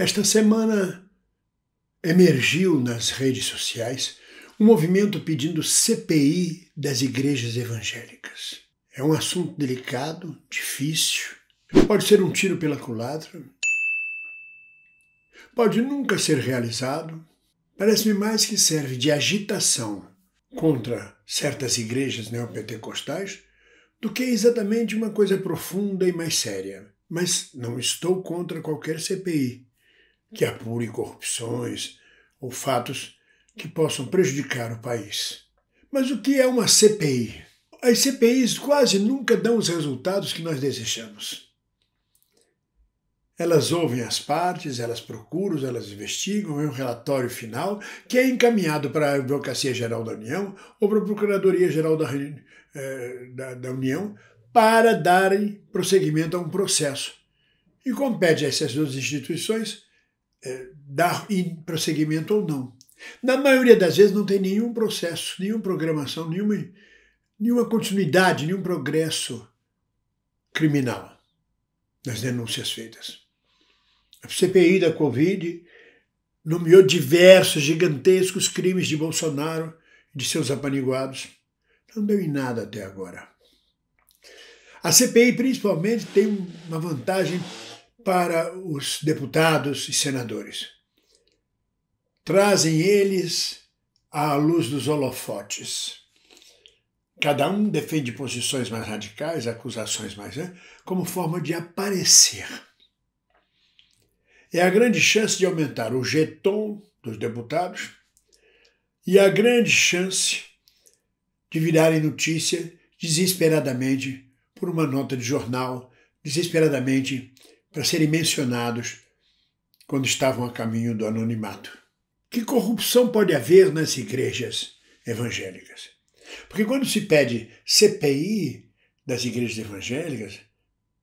Esta semana emergiu nas redes sociais um movimento pedindo CPI das igrejas evangélicas. É um assunto delicado, difícil, pode ser um tiro pela culatra, pode nunca ser realizado. Parece-me mais que serve de agitação contra certas igrejas neopentecostais do que exatamente uma coisa profunda e mais séria. Mas não estou contra qualquer CPI que apure corrupções ou fatos que possam prejudicar o país. Mas o que é uma CPI? As CPIs quase nunca dão os resultados que nós desejamos. Elas ouvem as partes, elas procuram, elas investigam, é um relatório final que é encaminhado para a Advocacia Geral da União ou para a Procuradoria Geral da, eh, da, da União para darem prosseguimento a um processo. E compete a essas duas instituições é, dar prosseguimento ou não. Na maioria das vezes não tem nenhum processo, nenhuma programação, nenhuma, nenhuma continuidade, nenhum progresso criminal nas denúncias feitas. A CPI da Covid nomeou diversos gigantescos crimes de Bolsonaro e de seus apaniguados. Não deu em nada até agora. A CPI, principalmente, tem uma vantagem para os deputados e senadores. Trazem eles à luz dos holofotes. Cada um defende posições mais radicais, acusações mais, né, como forma de aparecer. É a grande chance de aumentar o jeton dos deputados e a grande chance de virarem notícia desesperadamente por uma nota de jornal, desesperadamente para serem mencionados quando estavam a caminho do anonimato. Que corrupção pode haver nas igrejas evangélicas? Porque quando se pede CPI das igrejas evangélicas,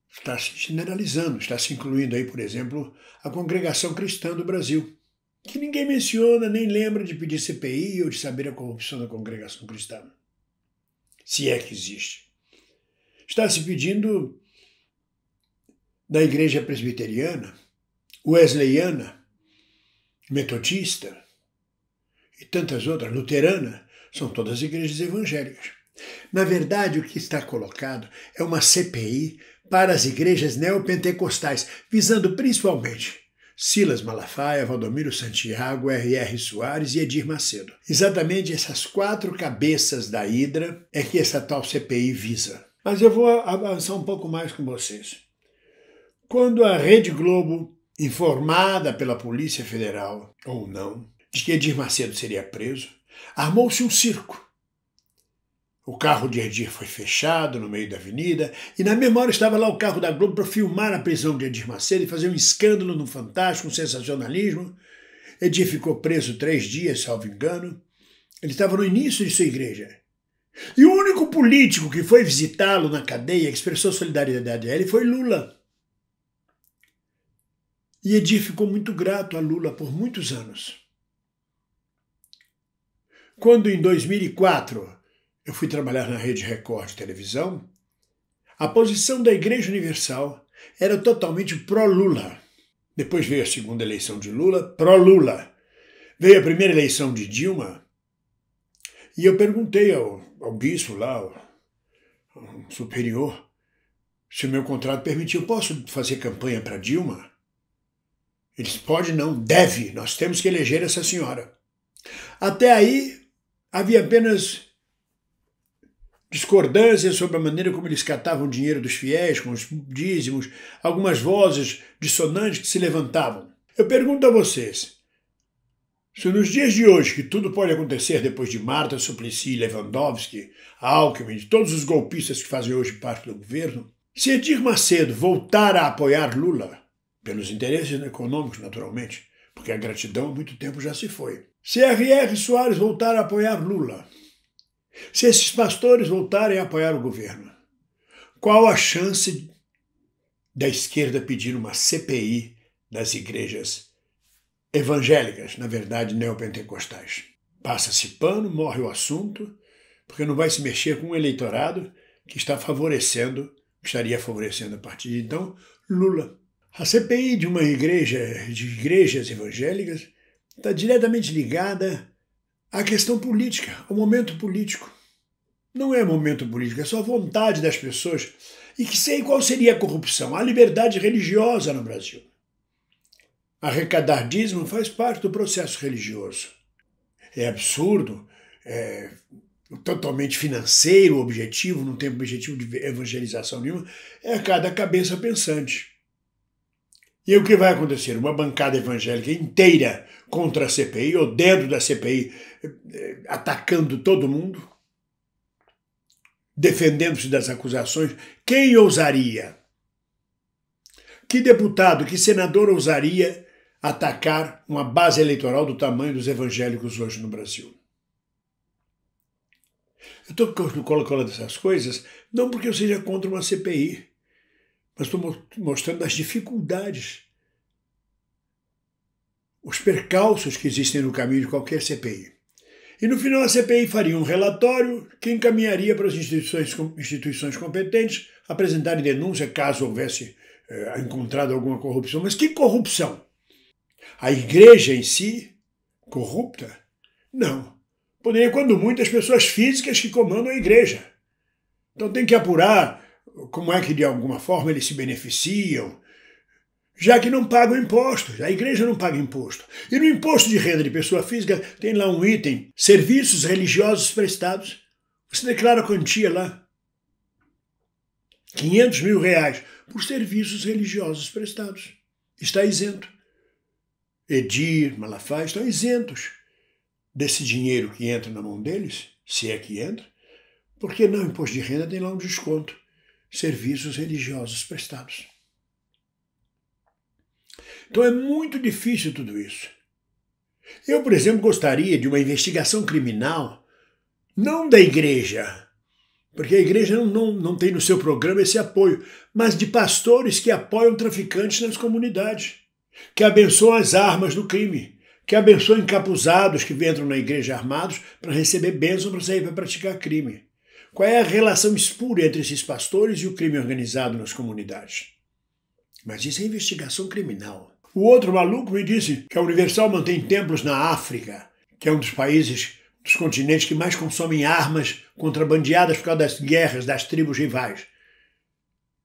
está se generalizando, está se incluindo aí, por exemplo, a Congregação Cristã do Brasil, que ninguém menciona nem lembra de pedir CPI ou de saber a corrupção da Congregação Cristã, se é que existe. Está se pedindo da igreja presbiteriana, wesleyana, metodista e tantas outras, luterana, são todas igrejas evangélicas. Na verdade, o que está colocado é uma CPI para as igrejas neopentecostais, visando principalmente Silas Malafaia, Valdomiro Santiago, R.R. Soares e Edir Macedo. Exatamente essas quatro cabeças da Hidra é que essa tal CPI visa. Mas eu vou avançar um pouco mais com vocês. Quando a Rede Globo, informada pela Polícia Federal, ou não, de que Edir Macedo seria preso, armou-se um circo. O carro de Edir foi fechado no meio da avenida e na mesma hora estava lá o carro da Globo para filmar a prisão de Edir Macedo e fazer um escândalo no Fantástico, um sensacionalismo. Edir ficou preso três dias, salvo engano. Ele estava no início de sua igreja. E o único político que foi visitá-lo na cadeia, que expressou solidariedade a ele, foi Lula. E Edir ficou muito grato a Lula por muitos anos. Quando em 2004 eu fui trabalhar na Rede Record de televisão, a posição da Igreja Universal era totalmente pró-Lula. Depois veio a segunda eleição de Lula, pró-Lula. Veio a primeira eleição de Dilma. E eu perguntei ao, ao bispo lá, ao, ao superior, se o meu contrato permitia. Eu posso fazer campanha para Dilma? Eles pode não, deve, nós temos que eleger essa senhora. Até aí havia apenas discordâncias sobre a maneira como eles catavam o dinheiro dos fiéis, com os dízimos, algumas vozes dissonantes que se levantavam. Eu pergunto a vocês, se nos dias de hoje, que tudo pode acontecer depois de Marta Suplicy, Lewandowski, Alckmin, todos os golpistas que fazem hoje parte do governo, se Edir Macedo voltar a apoiar Lula, pelos interesses econômicos, naturalmente, porque a gratidão há muito tempo já se foi. Se R.R. Soares voltar a apoiar Lula, se esses pastores voltarem a apoiar o governo, qual a chance da esquerda pedir uma CPI das igrejas evangélicas, na verdade neopentecostais? Passa-se pano, morre o assunto, porque não vai se mexer com um eleitorado que está favorecendo, que estaria favorecendo a partir de então, Lula. A CPI de uma igreja, de igrejas evangélicas, está diretamente ligada à questão política, ao momento político. Não é momento político, é só vontade das pessoas. E que sei qual seria a corrupção, a liberdade religiosa no Brasil. Arrecadar dízimo faz parte do processo religioso. É absurdo, é totalmente financeiro, objetivo, não tem objetivo de evangelização nenhuma, é cada cabeça pensante. E o que vai acontecer? Uma bancada evangélica inteira contra a CPI, o dedo da CPI eh, atacando todo mundo, defendendo-se das acusações. Quem ousaria? Que deputado, que senador ousaria atacar uma base eleitoral do tamanho dos evangélicos hoje no Brasil? Eu estou colocando essas coisas não porque eu seja contra uma CPI mas estou mostrando as dificuldades, os percalços que existem no caminho de qualquer CPI. E no final a CPI faria um relatório que encaminharia para as instituições, instituições competentes apresentarem denúncia caso houvesse eh, encontrado alguma corrupção. Mas que corrupção? A igreja em si, corrupta? Não. Poderia, quando muito, as pessoas físicas que comandam a igreja. Então tem que apurar como é que de alguma forma eles se beneficiam, já que não pagam impostos, a igreja não paga imposto. E no imposto de renda de pessoa física tem lá um item, serviços religiosos prestados. Você declara a quantia lá, 500 mil reais, por serviços religiosos prestados. Está isento. Edir, Malafaia estão isentos desse dinheiro que entra na mão deles, se é que entra, porque no imposto de renda tem lá um desconto serviços religiosos prestados. Então é muito difícil tudo isso. Eu, por exemplo, gostaria de uma investigação criminal, não da igreja, porque a igreja não, não, não tem no seu programa esse apoio, mas de pastores que apoiam traficantes nas comunidades, que abençoam as armas do crime, que abençoam encapuzados que entram na igreja armados para receber bênção para sair para praticar crime. Qual é a relação espúria entre esses pastores e o crime organizado nas comunidades? Mas isso é investigação criminal. O outro maluco me disse que a Universal mantém templos na África, que é um dos países dos continentes que mais consomem armas contrabandeadas por causa das guerras das tribos rivais.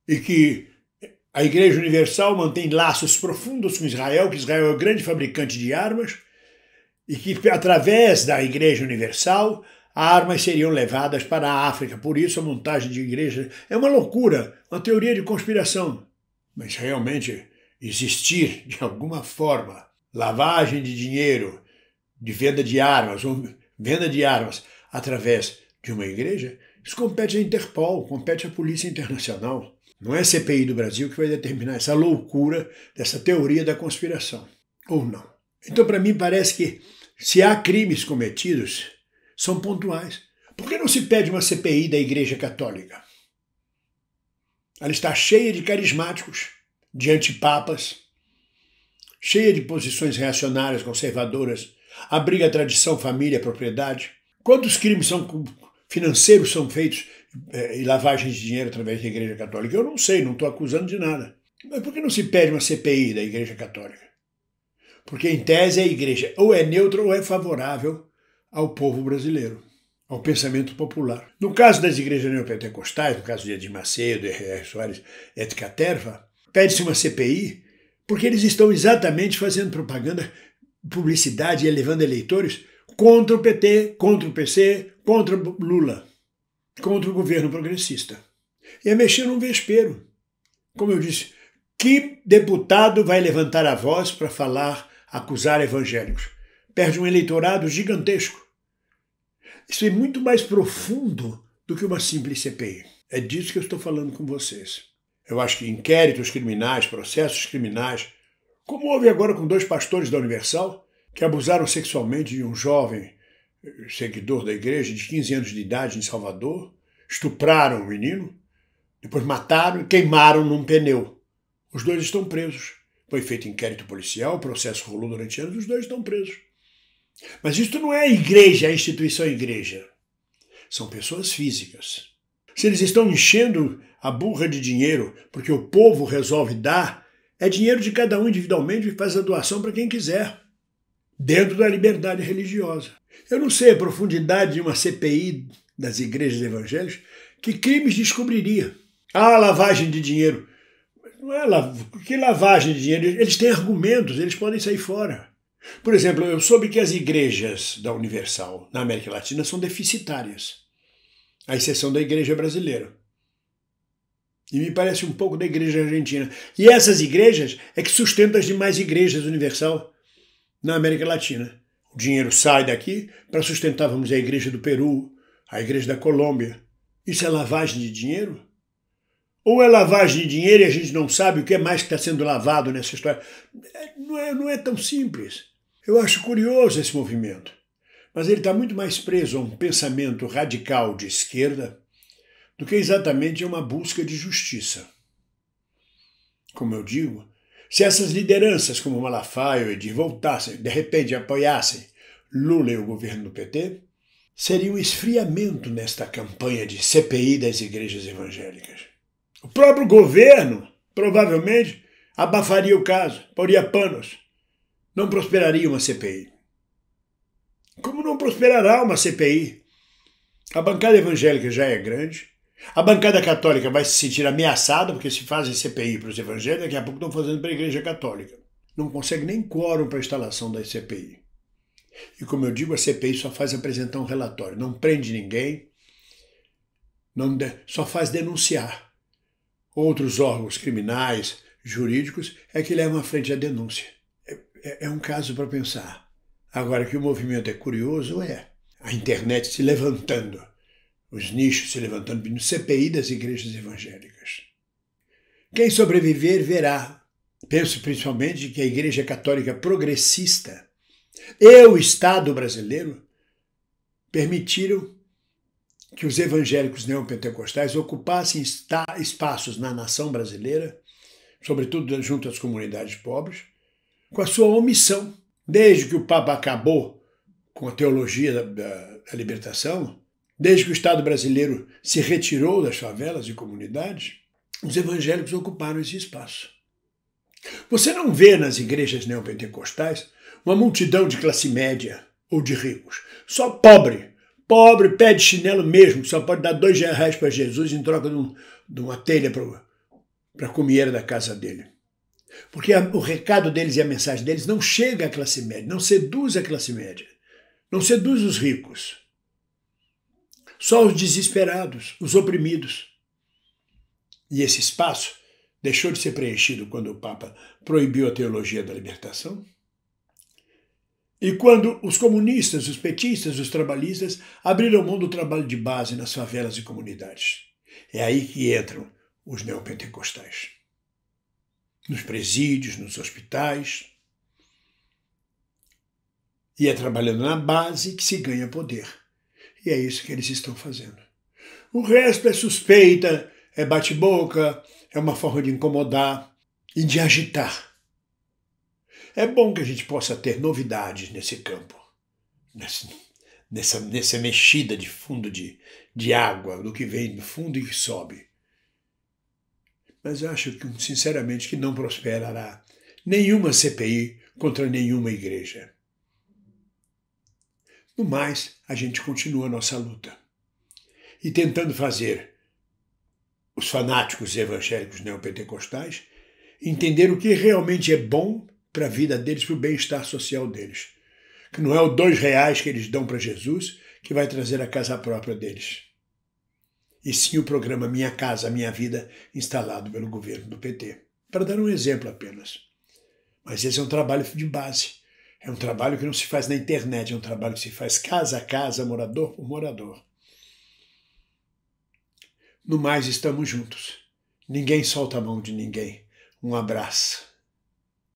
E que a Igreja Universal mantém laços profundos com Israel, que Israel é o grande fabricante de armas, e que através da Igreja Universal armas seriam levadas para a África, por isso a montagem de igrejas é uma loucura, uma teoria de conspiração. Mas realmente existir de alguma forma lavagem de dinheiro, de venda de armas, ou venda de armas através de uma igreja, isso compete à Interpol, compete à Polícia Internacional. Não é a CPI do Brasil que vai determinar essa loucura dessa teoria da conspiração, ou não. Então, para mim, parece que se há crimes cometidos, são pontuais. Por que não se pede uma CPI da Igreja Católica? Ela está cheia de carismáticos, de antipapas, cheia de posições reacionárias, conservadoras, abriga tradição, família, propriedade. Quantos crimes são financeiros são feitos eh, e lavagens de dinheiro através da Igreja Católica? Eu não sei, não estou acusando de nada. Mas por que não se pede uma CPI da Igreja Católica? Porque, em tese, a Igreja ou é neutra ou é favorável ao povo brasileiro, ao pensamento popular. No caso das igrejas neopentecostais, no caso de Edir Macedo, RR Soares, et caterva, pede-se uma CPI porque eles estão exatamente fazendo propaganda, publicidade e elevando eleitores contra o PT, contra o PC, contra Lula, contra o governo progressista. E é mexer num vespeiro. Como eu disse, que deputado vai levantar a voz para falar, acusar evangélicos? Perde um eleitorado gigantesco. Isso é muito mais profundo do que uma simples CPI. É disso que eu estou falando com vocês. Eu acho que inquéritos criminais, processos criminais, como houve agora com dois pastores da Universal, que abusaram sexualmente de um jovem eh, seguidor da igreja de 15 anos de idade em Salvador, estupraram o menino, depois mataram e queimaram num pneu. Os dois estão presos. Foi feito inquérito policial, o processo rolou durante anos, os dois estão presos. Mas isto não é a igreja, é a instituição igreja. São pessoas físicas. Se eles estão enchendo a burra de dinheiro porque o povo resolve dar, é dinheiro de cada um individualmente e faz a doação para quem quiser, dentro da liberdade religiosa. Eu não sei a profundidade de uma CPI das igrejas evangélicas que crimes descobriria. Ah, lavagem de dinheiro. Não é lav... Que lavagem de dinheiro? Eles têm argumentos, eles podem sair fora. Por exemplo, eu soube que as igrejas da Universal na América Latina são deficitárias, à exceção da igreja brasileira. E me parece um pouco da igreja argentina. E essas igrejas é que sustentam as demais igrejas Universal na América Latina. O dinheiro sai daqui para sustentar, vamos dizer, a igreja do Peru, a igreja da Colômbia. Isso é lavagem de dinheiro? Ou é lavagem de dinheiro e a gente não sabe o que é mais está sendo lavado nessa história? É, não é, não é tão simples. Eu acho curioso esse movimento, mas ele está muito mais preso a um pensamento radical de esquerda do que exatamente a uma busca de justiça. Como eu digo, se essas lideranças como Malafaia e Edir voltassem, de repente apoiassem Lula e o governo do PT, seria um esfriamento nesta campanha de CPI das igrejas evangélicas. O próprio governo, provavelmente, abafaria o caso, poria panos, não prosperaria uma CPI. Como não prosperará uma CPI? A bancada evangélica já é grande, a bancada católica vai se sentir ameaçada, porque se fazem CPI para os evangélicos, daqui a pouco estão fazendo para a Igreja Católica. Não consegue nem quórum para a instalação da CPI. E como eu digo, a CPI só faz apresentar um relatório, não prende ninguém, não de... só faz denunciar. Outros órgãos criminais, jurídicos, é que levam à frente a denúncia é, é um caso para pensar. Agora, que o movimento é curioso, é. A internet se levantando, os nichos se levantando, no CPI das igrejas evangélicas. Quem sobreviver verá. Penso principalmente que a Igreja Católica progressista e o Estado brasileiro permitiram que os evangélicos neopentecostais ocupassem espaços na nação brasileira, sobretudo junto às comunidades pobres, com a sua omissão. Desde que o Papa acabou com a teologia da, da, da libertação, desde que o Estado brasileiro se retirou das favelas e comunidades, os evangélicos ocuparam esse espaço. Você não vê nas igrejas neopentecostais uma multidão de classe média ou de ricos, só pobre. Pobre pé de chinelo mesmo, só pode dar dois reais para Jesus em troca de, um, de uma telha para a comieira da casa dele. Porque a, o recado deles e a mensagem deles não chega à classe média, não seduz a classe média, não seduz os ricos. Só os desesperados, os oprimidos. E esse espaço deixou de ser preenchido quando o Papa proibiu a teologia da libertação? E quando os comunistas, os petistas, os trabalhistas abriram mão do trabalho de base nas favelas e comunidades? É aí que entram os neopentecostais nos presídios, nos hospitais. E é trabalhando na base que se ganha poder. E é isso que eles estão fazendo. O resto é suspeita, é bate-boca, é uma forma de incomodar e de agitar. É bom que a gente possa ter novidades nesse campo, nessa, nessa, nessa mexida de fundo de, de água, do que vem do fundo e que sobe mas acho sinceramente que não prosperará nenhuma CPI contra nenhuma igreja. No mais, a gente continua a nossa luta e tentando fazer os fanáticos evangélicos neopentecostais entender o que realmente é bom para a vida deles, para o bem-estar social deles. Que não é o dois reais que eles dão para Jesus que vai trazer a casa própria deles e sim o programa Minha Casa Minha Vida, instalado pelo governo do PT. Para dar um exemplo apenas. Mas esse é um trabalho de base. É um trabalho que não se faz na internet, é um trabalho que se faz casa a casa, morador por morador. No mais, estamos juntos. Ninguém solta a mão de ninguém. Um abraço.